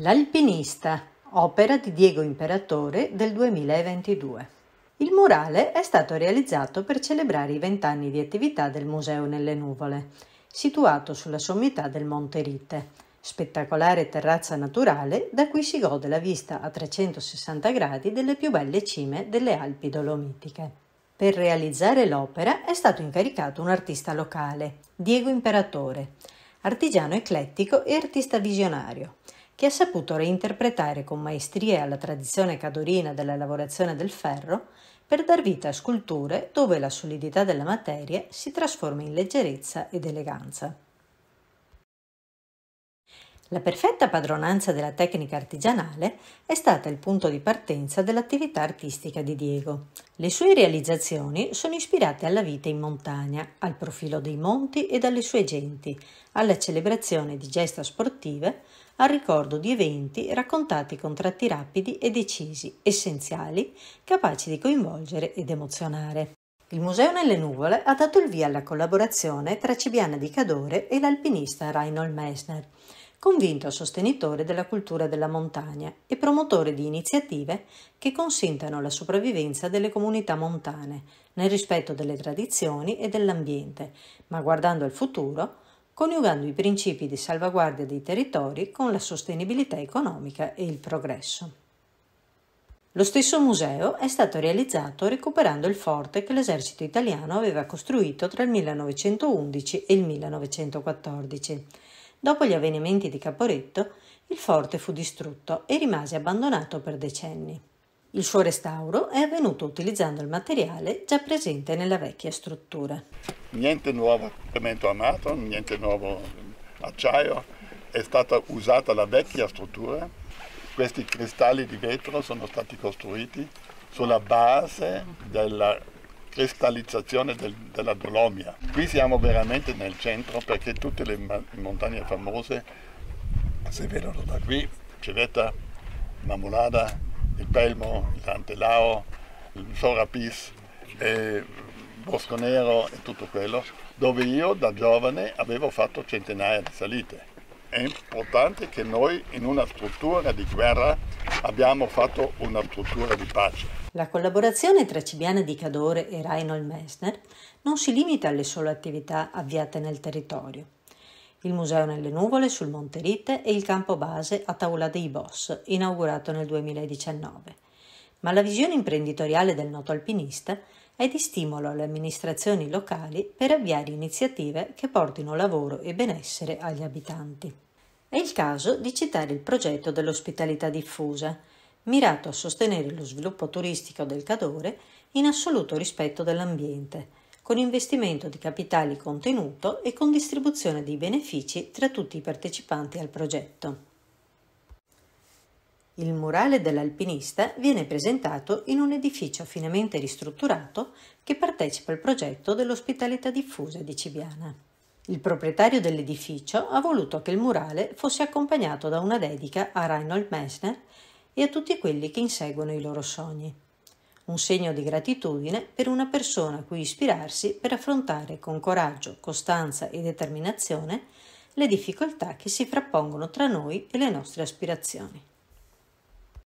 L'alpinista, opera di Diego Imperatore del 2022. Il murale è stato realizzato per celebrare i vent'anni di attività del Museo nelle Nuvole, situato sulla sommità del Monte Rite, spettacolare terrazza naturale da cui si gode la vista a 360 gradi delle più belle cime delle Alpi Dolomitiche. Per realizzare l'opera è stato incaricato un artista locale, Diego Imperatore, artigiano eclettico e artista visionario che ha saputo reinterpretare con maestria la tradizione cadorina della lavorazione del ferro per dar vita a sculture dove la solidità della materia si trasforma in leggerezza ed eleganza. La perfetta padronanza della tecnica artigianale è stata il punto di partenza dell'attività artistica di Diego. Le sue realizzazioni sono ispirate alla vita in montagna, al profilo dei monti e dalle sue genti, alla celebrazione di gesta sportive, al ricordo di eventi raccontati con tratti rapidi e decisi, essenziali, capaci di coinvolgere ed emozionare. Il Museo nelle Nuvole ha dato il via alla collaborazione tra Cibiana di Cadore e l'alpinista Reinhold Messner convinto sostenitore della cultura della montagna e promotore di iniziative che consentano la sopravvivenza delle comunità montane, nel rispetto delle tradizioni e dell'ambiente, ma guardando al futuro, coniugando i principi di salvaguardia dei territori con la sostenibilità economica e il progresso. Lo stesso museo è stato realizzato recuperando il forte che l'esercito italiano aveva costruito tra il 1911 e il 1914. Dopo gli avvenimenti di Caporetto, il forte fu distrutto e rimase abbandonato per decenni. Il suo restauro è avvenuto utilizzando il materiale già presente nella vecchia struttura. Niente nuovo cemento amato, niente nuovo acciaio, è stata usata la vecchia struttura. Questi cristalli di vetro sono stati costruiti sulla base della cristallizzazione del, della Dolomia. Qui siamo veramente nel centro perché tutte le montagne famose si vedono da qui, Civetta, Mamulada, il Pelmo, il Antelao, il Sorapis, eh, Bosco Nero e tutto quello, dove io da giovane avevo fatto centinaia di salite. È importante che noi in una struttura di guerra abbiamo fatto una struttura di pace. La collaborazione tra Cibiana di Cadore e Reinhold Messner non si limita alle sole attività avviate nel territorio. Il Museo nelle Nuvole sul Monte Rite e il campo base a Taula dei Boss, inaugurato nel 2019. Ma la visione imprenditoriale del noto alpinista è di stimolo alle amministrazioni locali per avviare iniziative che portino lavoro e benessere agli abitanti. È il caso di citare il progetto dell'ospitalità diffusa, mirato a sostenere lo sviluppo turistico del Cadore in assoluto rispetto dell'ambiente, con investimento di capitali contenuto e con distribuzione di benefici tra tutti i partecipanti al progetto. Il murale dell'alpinista viene presentato in un edificio finemente ristrutturato che partecipa al progetto dell'ospitalità diffusa di Civiana. Il proprietario dell'edificio ha voluto che il murale fosse accompagnato da una dedica a Reinhold Messner e a tutti quelli che inseguono i loro sogni. Un segno di gratitudine per una persona a cui ispirarsi per affrontare con coraggio, costanza e determinazione le difficoltà che si frappongono tra noi e le nostre aspirazioni.